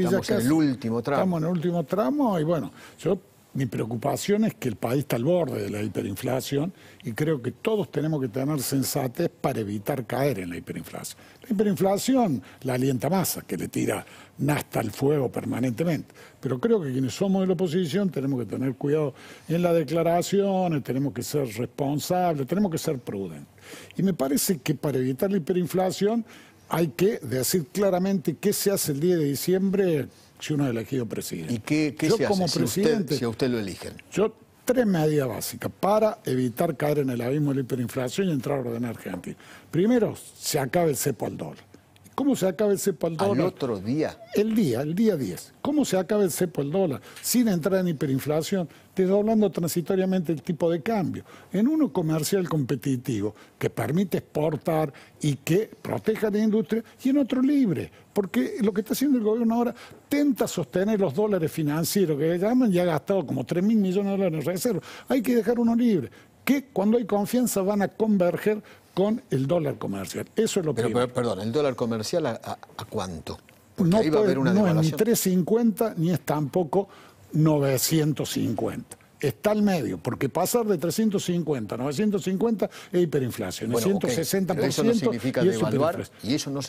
estamos en el último tramo. Estamos en el último tramo y bueno, yo mi preocupación es que el país está al borde de la hiperinflación y creo que todos tenemos que tener sensatez para evitar caer en la hiperinflación. La hiperinflación la alienta masa, que le tira nasta al fuego permanentemente. Pero creo que quienes somos de la oposición tenemos que tener cuidado en las declaraciones, tenemos que ser responsables, tenemos que ser prudentes. Y me parece que para evitar la hiperinflación hay que decir claramente qué se hace el día de diciembre si uno es elegido presidente. ¿Y qué, se como hace presidente, si, usted, a usted lo eligen? Yo, tres medidas básicas para evitar caer en el abismo de la hiperinflación y entrar a ordenar Argentina. Primero, se acaba el cepo al dólar. ¿Cómo se acaba el cepo al dólar? Al otro día. El día, el día 10. ¿Cómo se acaba el cepo al dólar? Sin entrar en hiperinflación, te estoy hablando transitoriamente el tipo de cambio. En uno comercial competitivo que permite exportar y que proteja la industria, y en otro libre. Porque lo que está haciendo el gobierno ahora tenta sostener los dólares financieros que llaman y ha gastado como 3 mil millones de dólares en reserva. Hay que dejar uno libre que cuando hay confianza van a converger con el dólar comercial. Eso es lo que... Pero, perdón, ¿el dólar comercial a, cuánto? no, a haber una no es ni 3.50 ni es tampoco 950 está al medio, porque pasar de 350 a 950 es hiperinflación, es 160%. eso no significa y devaluar y eso no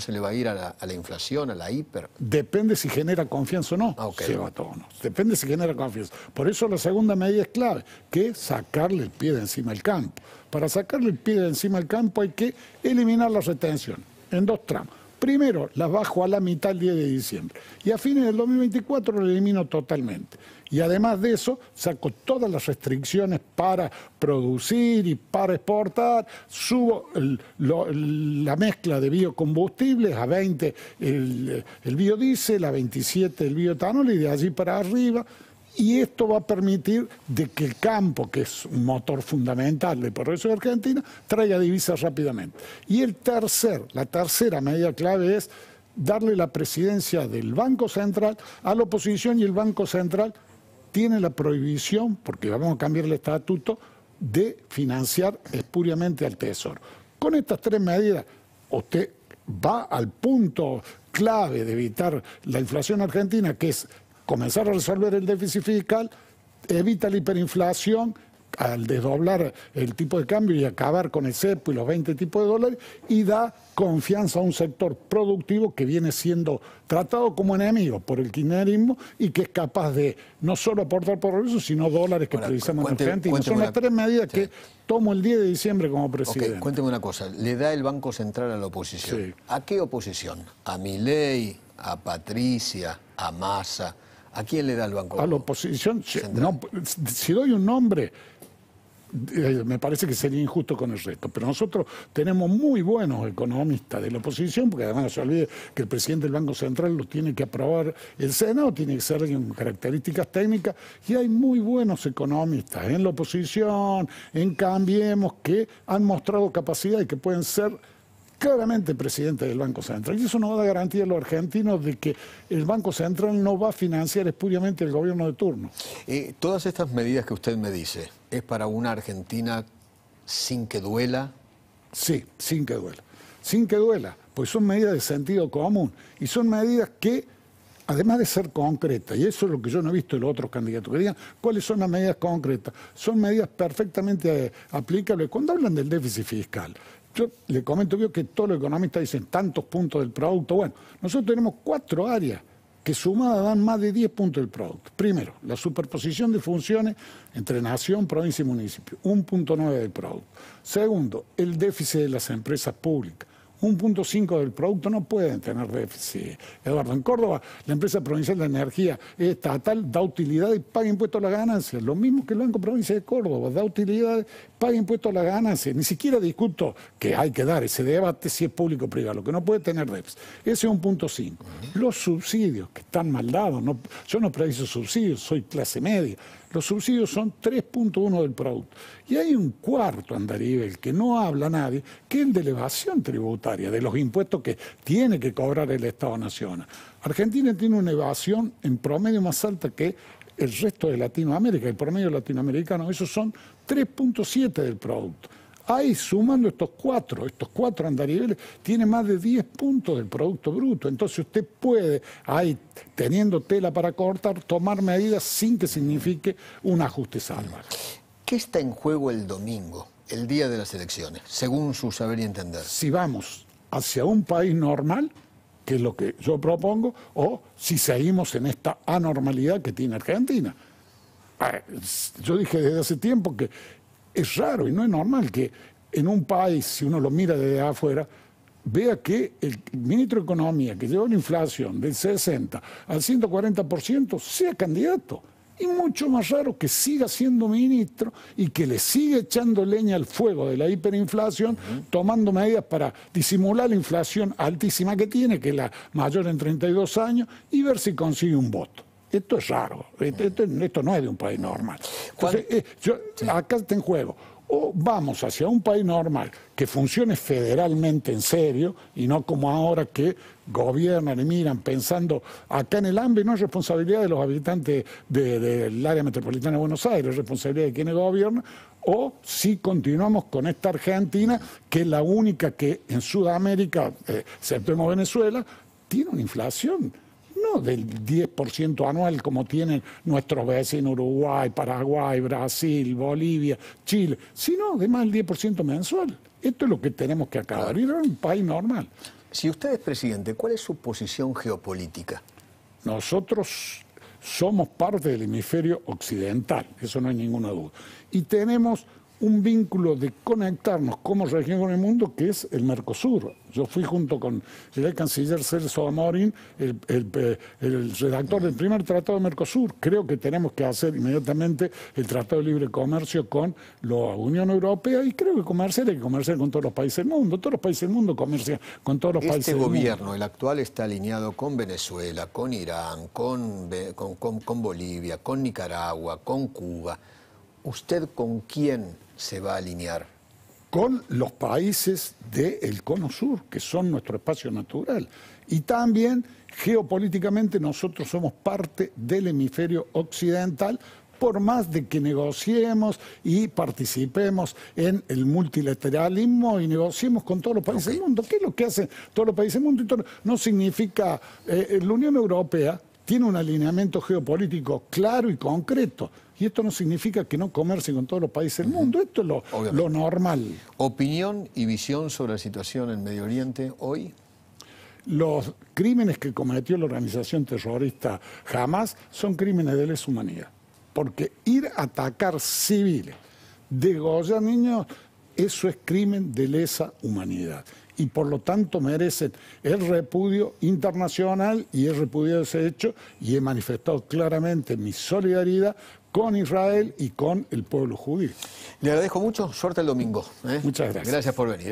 se, le va a ir a la, inflación, a la hiper. Depende si genera confianza ah, o no, Depende si genera confianza. Por eso la segunda medida es clave, que es sacarle el pie de encima del campo. Para sacarle el pie de encima del campo hay que eliminar la retención, en dos tramos Primero, las bajo a la mitad el 10 de diciembre y a fines del 2024 lo elimino totalmente. Y además de eso, saco todas las restricciones para producir y para exportar, subo la mezcla de biocombustibles a 20 el, el biodiesel, a 27 el bioetanol y de allí para arriba y esto va a permitir de que el campo, que es un motor fundamental del progreso de Argentina, traiga divisas rápidamente. Y el tercer, la tercera medida clave es darle la presidencia del Banco Central a la oposición y el Banco Central tiene la prohibición, porque vamos a cambiar el estatuto, de financiar espuriamente al Tesoro. Con estas tres medidas, usted va al punto clave de evitar la inflación argentina, que es comenzar a resolver el déficit fiscal, evita la hiperinflación al desdoblar el tipo de cambio y acabar con el CEPO y los 20 tipos de dólares, y da confianza a un sector productivo que viene siendo tratado como enemigo por el kirchnerismo y que es capaz de no solo aportar por sino dólares que utilizamos precisamos en ...y Son las tres medidas que tomo el 10 de diciembre como presidente. cuénteme una cosa, le da el Banco Central a la oposición. ¿A qué oposición? ¿A ley ¿A Patricia? ¿A Massa? ¿A quién le da el banco? A la oposición. si doy un nombre, eh, me parece que sería injusto con el resto. Pero nosotros tenemos muy buenos economistas de la oposición, porque además no se olvide que el presidente del Banco Central lo tiene que aprobar el Senado, tiene que ser alguien con características técnicas, y hay muy buenos economistas en la oposición, en Cambiemos, que han mostrado capacidad y que pueden ser claramente presidente del Banco Central. Y eso nos da garantía a los argentinos de que el Banco Central no va a financiar espuriamente el gobierno de turno. todas estas medidas que usted me dice, ¿es para una Argentina sin que duela? Sí, sin que duela. Sin que duela, pues son medidas de sentido común y son medidas que además de ser concretas, y eso es lo que yo no he visto en los otros candidatos, que digan cuáles son las medidas concretas, son medidas perfectamente eh, aplicables. Cuando hablan del déficit fiscal, yo le comento, que todos los economistas dicen tantos puntos del producto. Bueno, nosotros tenemos cuatro áreas que sumadas dan más de 10 puntos del producto. Primero, la superposición de funciones entre nación, provincia y municipio, 1.9 del producto. Segundo, el déficit de las empresas públicas, un punto del producto, no pueden tener déficit. Eduardo, en Córdoba la empresa provincial de energía estatal da utilidad y paga impuestos a las ganancias. Lo mismo que el Banco Provincia de Córdoba, da utilidad, paga impuestos a las ganancias. Ni siquiera discuto que hay que dar ese debate si es público o privado, que no puede tener déficit. Ese es un punto Los subsidios, que están mal dados, yo no preciso subsidios, soy clase media. Los subsidios son 3.1 del producto. Y hay un cuarto andarivel que no habla nadie, que es el de elevación tributaria de los impuestos que tiene que cobrar el Estado Nacional. Argentina tiene una evasión en promedio más alta que el resto de Latinoamérica, el promedio latinoamericano, esos son 3.7 del producto. Ahí, sumando estos cuatro, estos cuatro andariveles, tiene más de 10 puntos del Producto Bruto. Entonces usted puede, ahí, teniendo tela para cortar, tomar medidas sin que signifique un ajuste salvaje. ¿Qué está en juego el domingo? el día de las elecciones, según su saber y entender. Si vamos hacia un país normal, que es lo que yo propongo, o si seguimos en esta anormalidad que tiene Argentina. Ah, yo dije desde hace tiempo que es raro y no es normal que en un país, si uno lo mira desde afuera, vea que el ministro de Economía, que lleva una inflación del 60 al 140%, sea candidato. Y mucho más raro que siga siendo ministro y que le siga echando leña al fuego de la hiperinflación, tomando medidas para disimular la inflación altísima que tiene, que es la mayor en 32 años, y ver si consigue un voto. Esto es raro, esto, no es de un país normal. Eh, acá está en juego o vamos hacia un país normal que funcione federalmente en serio y no como ahora que gobiernan y miran pensando acá en el hambre, no es responsabilidad de los habitantes del área metropolitana de Buenos Aires, es responsabilidad de quienes gobiernan, o si continuamos con esta Argentina que es la única que en Sudamérica, eh, excepto Venezuela, tiene una inflación no del 10% anual como tienen nuestros vecinos Uruguay, Paraguay, Brasil, Bolivia, Chile, sino de más del 10% mensual. Esto es lo que tenemos que acabar. no en un país normal. Si usted es presidente, ¿cuál es su posición geopolítica? Nosotros somos parte del hemisferio occidental, eso no hay ninguna duda. Y tenemos un vínculo de conectarnos como región con el mundo que es el Mercosur. Yo fui junto con el canciller Celso Amorín, eh, el, redactor del primer tratado de Mercosur. Creo que tenemos que hacer inmediatamente el tratado de libre comercio con la Unión Europea y creo que comerciar hay que comerciar con todos los países del mundo. Todos los países del mundo comercian con todos los este países del mundo. Este gobierno, el actual, está alineado con Venezuela, con Irán, con Bolivia, con Nicaragua, con Cuba. ¿usted con quién se va a alinear? Con los países del Cono Sur, que son nuestro espacio natural. Y también geopolíticamente nosotros somos parte del hemisferio occidental, por más de que negociemos y participemos en el multilateralismo y negociemos con todos los países del mundo. ¿Qué es lo que hacen todos los países del mundo? No significa eh, eh, la Unión Europea tiene un alineamiento geopolítico claro y concreto. Y esto no significa que no comercie con todos los países del mundo, esto es lo, normal. ¿Opinión y visión sobre la situación en Medio Oriente hoy? Los crímenes que cometió la organización terrorista jamás son crímenes de lesa humanidad. Porque ir a atacar civiles, de degollar niños, eso es crimen de lesa humanidad y por lo tanto merecen el repudio internacional y el repudio de ese hecho y he manifestado claramente mi solidaridad con Israel y con el pueblo judío. Le agradezco mucho, suerte el domingo. ¿eh? Muchas gracias. Gracias por venir. ¿eh?